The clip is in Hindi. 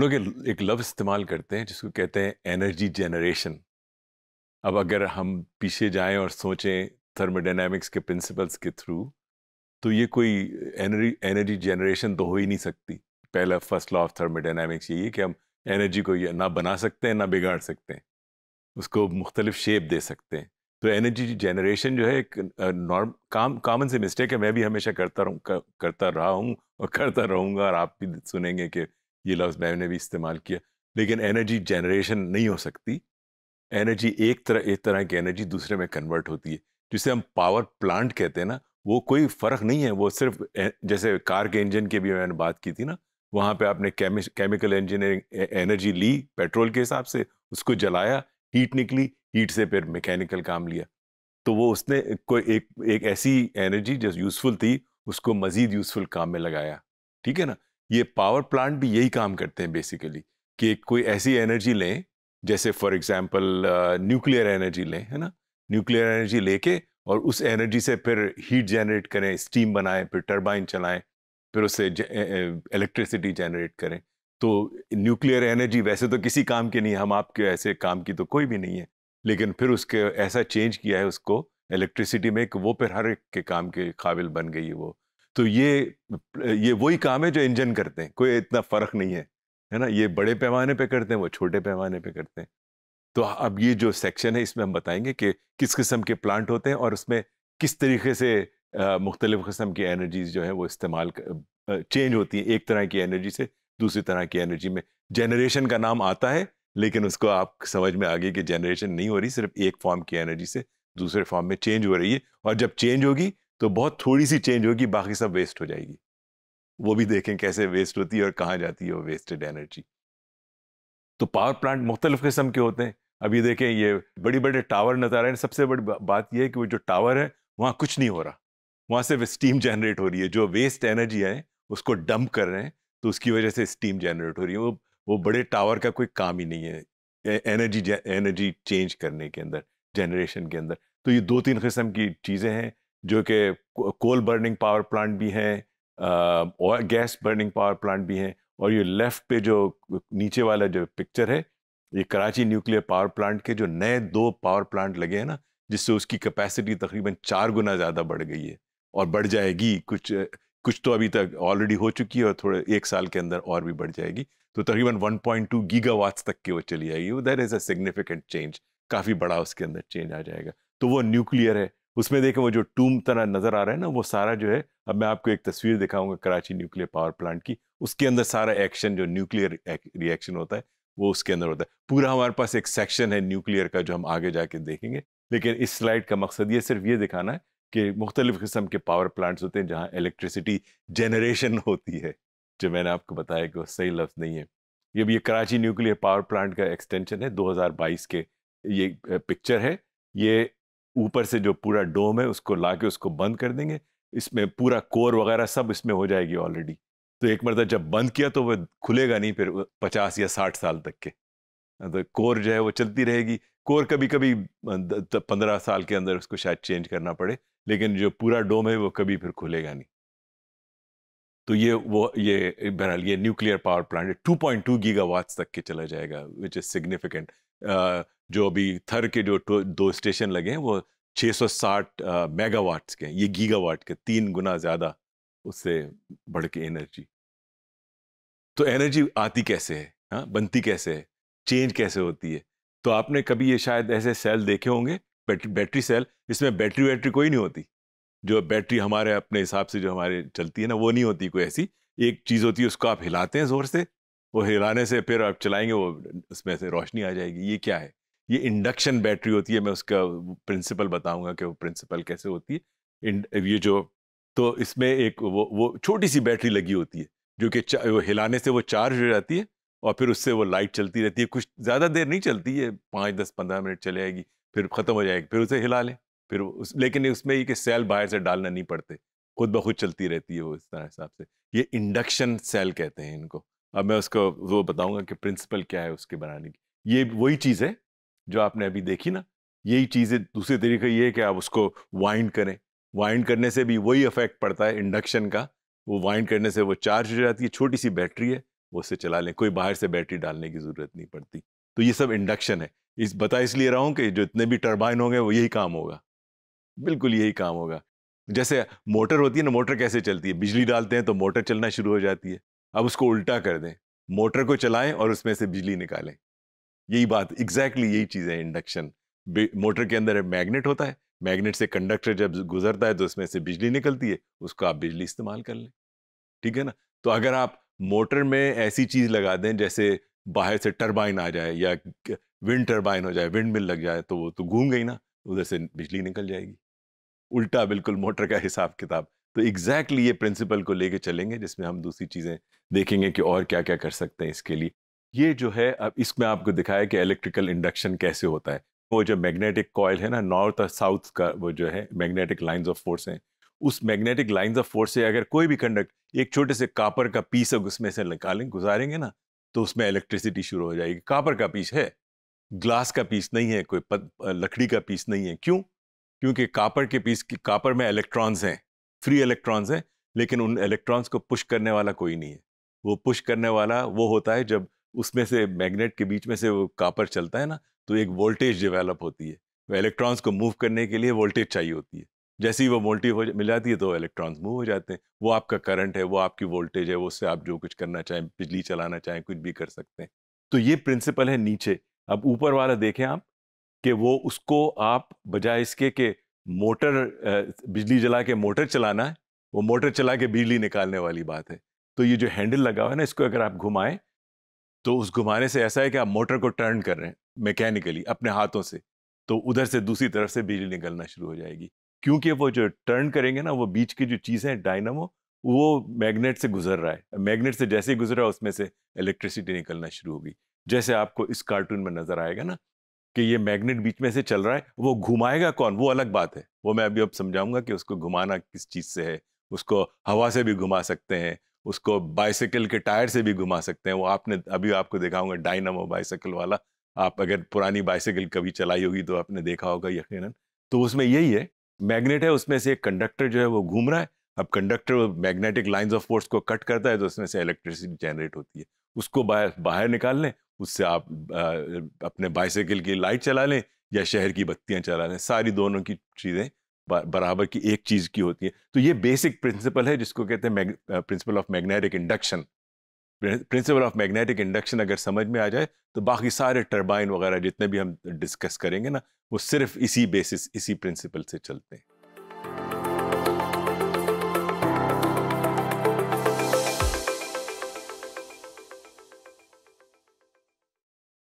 लोग एक लफ्ज़ इस्तेमाल करते हैं जिसको कहते हैं एनर्जी जनरेशन अब अगर हम पीछे जाएं और सोचें थर्मोडाइनमिक्स के प्रिंसिपल्स के थ्रू तो ये कोई एनर्जी एनर्जी जनरेशन तो हो ही नहीं सकती पहला फर्स्ट लॉ ऑफ थर्मोडाइनमिक्स यही है कि हम एनर्जी को ना बना सकते हैं ना बिगाड़ सकते हैं उसको मुख्तलिफ शेप दे सकते हैं तो एनर्जी जनरेशन जो है एक नॉर्म काम कामन से मिस्टेक है मैं भी हमेशा करता रहूँ कर, करता रहा हूँ और करता रहूँगा और आप भी सुनेंगे कि ये लफ्ज़ मैंने भी इस्तेमाल किया लेकिन एनर्जी जनरेशन नहीं हो सकती एनर्जी एक तरह एक तरह की एनर्जी दूसरे में कन्वर्ट होती है जिसे हम पावर प्लांट कहते हैं ना वो कोई फ़र्क नहीं है वो सिर्फ जैसे कार के इंजन की भी मैंने बात की थी ना वहाँ पे आपने केमिकल इंजीनियरिंग एनर्जी ली पेट्रोल के हिसाब से उसको जलाया हीट निकली हीट से फिर मैकेनिकल काम लिया तो वो उसने कोई एक एक ऐसी एनर्जी जो यूज़फुल थी उसको मज़ीद यूज़फुल काम में लगाया ठीक है ना ये पावर प्लांट भी यही काम करते हैं बेसिकली कि कोई ऐसी एनर्जी लें जैसे फॉर एग्जांपल न्यूक्लियर एनर्जी लें है ना न्यूक्लियर एनर्जी लेके और उस एनर्जी से फिर हीट जनरेट करें स्टीम बनाएं फिर टर्बाइन चलाएं फिर उससे इलेक्ट्रिसिटी जनरेट करें तो न्यूक्लियर एनर्जी वैसे तो किसी काम की नहीं हम आपके ऐसे काम की तो कोई भी नहीं है लेकिन फिर उसके ऐसा चेंज किया है उसको इलेक्ट्रिसिटी में कि वो फिर हर एक के काम के काबिल बन गई है वो तो ये ये वही काम है जो इंजन करते हैं कोई इतना फ़र्क नहीं है है ना ये बड़े पैमाने पे करते हैं वो छोटे पैमाने पे करते हैं तो अब ये जो सेक्शन है इसमें हम बताएंगे कि किस किस्म के प्लांट होते हैं और उसमें किस तरीके से मुख्तलिफ़ कस्म की एनर्जीज़ जो है वो इस्तेमाल चेंज होती हैं एक तरह की एनर्जी से दूसरी तरह की एनर्जी में जनरेशन का नाम आता है लेकिन उसको आप समझ में आ गई कि जनरेशन नहीं हो रही सिर्फ एक फॉर्म की एनर्जी से दूसरे फॉर्म में चेंज हो रही है और जब चेंज होगी तो बहुत थोड़ी सी चेंज होगी बाकी सब वेस्ट हो जाएगी वो भी देखें कैसे वेस्ट होती है और कहाँ जाती है वो वेस्टेड एनर्जी तो पावर प्लांट मुख्तलिफ किस्म के होते हैं अभी देखें ये बड़ी बड़े टावर नजर आ रहे हैं सबसे बड़ी बात यह है कि वो जो टावर है वहाँ कुछ नहीं हो रहा वहाँ सिर्फ स्टीम जनरेट हो रही है जो वेस्ट एनर्जी है उसको डंप कर रहे हैं तो उसकी वजह से स्टीम जनरेट हो रही है वो वो बड़े टावर का कोई काम ही नहीं है एनर्जी एनर्जी चेंज करने के अंदर जनरेशन के अंदर तो ये दो तीन किस्म की चीज़ें हैं जो कि कोल बर्निंग पावर प्लांट भी हैं और गैस बर्निंग पावर प्लांट भी हैं और ये लेफ़्ट पे जो नीचे वाला जो पिक्चर है ये कराची न्यूक्लियर पावर प्लांट के जो नए दो पावर प्लांट लगे हैं ना जिससे उसकी कैपेसिटी तकरीबन चार गुना ज़्यादा बढ़ गई है और बढ़ जाएगी कुछ कुछ तो अभी तक ऑलरेडी हो चुकी है और थोड़े एक साल के अंदर और भी बढ़ जाएगी तो तकरीबन 1.2 पॉइंट तक के वो चली वो that is a significant change काफ़ी बड़ा उसके अंदर चेंज आ जाएगा तो वो न्यूक्लियर है उसमें देखें वो जो टूम तरह नज़र आ रहा है ना वो सारा जो है अब मैं आपको एक तस्वीर दिखाऊंगा कराची न्यूक्लियर पावर प्लांट की उसके अंदर सारा एक्शन जो न्यूक्लियर रिएक्शन होता है वो उसके अंदर होता है पूरा हमारे पास एक सेक्शन है न्यूक्लियर का जो हम आगे जाके देखेंगे लेकिन इस स्लाइड का मकसद ये सिर्फ ये दिखाना है कि मुख्तलिफ़ किस्म के पावर प्लांट्स होते हैं जहाँ इलेक्ट्रिसिटी जनरेशन होती है जो मैंने आपको बताया कि वो सही लफ्ज़ नहीं है ये भी ये कराची न्यूक्लियर पावर प्लांट का एक्सटेंशन है 2022 के ये पिक्चर है ये ऊपर से जो पूरा डोम है उसको ला के उसको बंद कर देंगे इसमें पूरा कोर वगैरह सब इसमें हो जाएगी ऑलरेडी तो एक मरतब जब बंद किया तो वह खुलेगा नहीं फिर पचास या साठ साल तक के हाँ, तो कोर जो है वो चलती रहेगी कोर कभी कभी पंद्रह साल के अंदर उसको शायद चेंज करना पड़े लेकिन जो पूरा डोम है वो कभी फिर खुलेगा नहीं तो ये वो ये बहरहाल ये न्यूक्लियर पावर प्लांट 2.2 गीगावाट्स तक के चला जाएगा विच इज़ सिग्निफिकेंट जो अभी थर के जो दो स्टेशन लगे हैं वो 660 मेगावाट के हैं ये गीगावाट के तीन गुना ज़्यादा उससे बढ़ के एनर्जी तो एनर्जी आती कैसे है हाँ बनती कैसे है चेंज कैसे होती है तो आपने कभी ये शायद ऐसे सेल देखे होंगे बैटरी बैटरी सेल इसमें बैटरी वैटरी कोई नहीं होती जो बैटरी हमारे अपने हिसाब से जो हमारे चलती है ना वो नहीं होती कोई ऐसी एक चीज़ होती है उसको आप हिलाते हैं ज़ोर से वो हिलाने से फिर आप चलाएंगे वो उसमें से रोशनी आ जाएगी ये क्या है ये इंडक्शन बैटरी होती है मैं उसका प्रिंसिपल बताऊंगा कि वो प्रिंसिपल कैसे होती है ये जो तो इसमें एक वो वो छोटी सी बैटरी लगी होती है जो कि वो हिलाने से वो चार्ज हो जाती है और फिर उससे वो लाइट चलती रहती है कुछ ज़्यादा देर नहीं चलती है पाँच दस पंद्रह मिनट चले जाएगी फिर ख़त्म हो जाएगी फिर उसे हिला लें फिर उस लेकिन उसमें ये कि सेल बाहर से डालना नहीं पड़ते खुद ब खुद चलती रहती है वो इस तरह हिसाब से ये इंडक्शन सेल कहते हैं इनको अब मैं उसको वो बताऊंगा कि प्रिंसिपल क्या है उसके बनाने की ये वही चीज़ है जो आपने अभी देखी ना यही चीज़ें दूसरे तरीक़े ये है कि आप उसको वाइंड करें वाइंड करने से भी वही इफेक्ट पड़ता है इंडक्शन का वो वाइंड करने से वो चार्ज हो जाती है छोटी सी बैटरी है वो उससे चला लें कोई बाहर से बैटरी डालने की ज़रूरत नहीं पड़ती तो ये सब इंडक्शन है इस बता इसलिए रहा हूँ कि जो इतने भी टर्बाइन होंगे वो यही काम होगा बिल्कुल यही काम होगा जैसे मोटर होती है ना मोटर कैसे चलती है बिजली डालते हैं तो मोटर चलना शुरू हो जाती है अब उसको उल्टा कर दें मोटर को चलाएं और उसमें से बिजली निकालें यही बात एग्जैक्टली यही चीज़ है इंडक्शन मोटर के अंदर मैग्नेट होता है मैग्नेट से कंडक्टर जब गुजरता है तो उसमें से बिजली निकलती है उसको आप बिजली इस्तेमाल कर लें ठीक है ना तो अगर आप मोटर में ऐसी चीज़ लगा दें जैसे बाहर से टरबाइन आ जाए या विंड टरबाइन हो जाए विंड मिल लग जाए तो वो तो घूम गई ना उधर से बिजली निकल जाएगी उल्टा बिल्कुल मोटर का हिसाब किताब तो एग्जैक्टली exactly ये प्रिंसिपल को लेके चलेंगे जिसमें हम दूसरी चीज़ें देखेंगे कि और क्या क्या कर सकते हैं इसके लिए ये जो है अब इसमें आपको दिखाया कि इलेक्ट्रिकल इंडक्शन कैसे होता है वो जो मैग्नेटिक कॉयल है ना नॉर्थ और साउथ का वो जो है मैग्नेटिक लाइंस ऑफ फोर्स हैं उस मैग्नेटिक लाइंस ऑफ फोर्स से अगर कोई भी कंडक्ट एक छोटे से कापर का पीस अगर उसमें से निकालें गुजारेंगे ना तो उसमें इलेक्ट्रिसिटी शुरू हो जाएगी कापर का पीस है ग्लास का पीस नहीं है कोई लकड़ी का पीस नहीं है क्यों क्योंकि कापर के पीस की कापर में इलेक्ट्रॉन्स हैं फ्री इलेक्ट्रॉन्स हैं लेकिन उन इलेक्ट्रॉन्स को पुश करने वाला कोई नहीं है वो पुश करने वाला वो होता है जब उसमें से मैग्नेट के बीच में से वो कापर चलता है ना तो एक वोल्टेज डेवलप होती है तो इलेक्ट्रॉन्स को मूव करने के लिए वोल्टेज चाहिए होती है जैसे ही वो वोल्टेज हो मिल जाती है तो इलेक्ट्रॉन्स मूव हो जाते हैं वो आपका करंट है वो आपकी वोल्टेज है वो उससे आप जो कुछ करना चाहें बिजली चलाना चाहें कुछ भी कर सकते हैं तो ये प्रिंसिपल है नीचे अब ऊपर वाला देखें आप कि वो उसको आप बजाय इसके कि मोटर बिजली जला के मोटर चलाना है वो मोटर चला के बिजली निकालने वाली बात है तो ये जो हैंडल लगा हुआ है ना इसको अगर आप घुमाएं तो उस घुमाने से ऐसा है कि आप मोटर को टर्न कर रहे हैं मैकेनिकली अपने हाथों से तो उधर से दूसरी तरफ से बिजली निकलना शुरू हो जाएगी क्योंकि वो जो टर्न करेंगे ना वो बीच की जो चीज़ें हैं डायनमो वो मैग्नेट से गुजर रहा है मैग्नेट से जैसे ही गुजरा उसमें से इलेक्ट्रिसिटी निकलना शुरू होगी जैसे आपको इस कार्टून में नज़र आएगा ना कि ये मैग्नेट बीच में से चल रहा है वो घुमाएगा कौन वो अलग बात है वो मैं अभी अब समझाऊंगा कि उसको घुमाना किस चीज़ से है उसको हवा से भी घुमा सकते हैं उसको बाइसाइकिल के टायर से भी घुमा सकते हैं वो आपने अभी आपको दिखाऊंगा डायनामो बाइसाइकिल वाला आप अगर पुरानी बाइसाइकिल कभी चलाई होगी तो आपने देखा होगा यकीन तो उसमें यही है मैग्नेट है उसमें से एक कंडक्टर जो है वो घूम रहा है अब conductor magnetic lines of force को कट करता है तो उसमें से इलेक्ट्रिसिटी जनरेट होती है उसको बाहर बाहर निकाल लें उससे आप आ, अपने बाइसाइकिल की लाइट चला लें या शहर की बत्तियां चला लें सारी दोनों की चीज़ें बराबर की एक चीज़ की होती है तो ये बेसिक हम्म। प्रिंसिपल है जिसको कहते हैं principle of magnetic induction principle of magnetic induction अगर समझ में आ जाए तो बाकी सारे टर्बाइन वगैरह जितने भी हम डिस्कस करेंगे ना वो सिर्फ इसी बेसिस इसी प्रिंसिपल से चलते हैं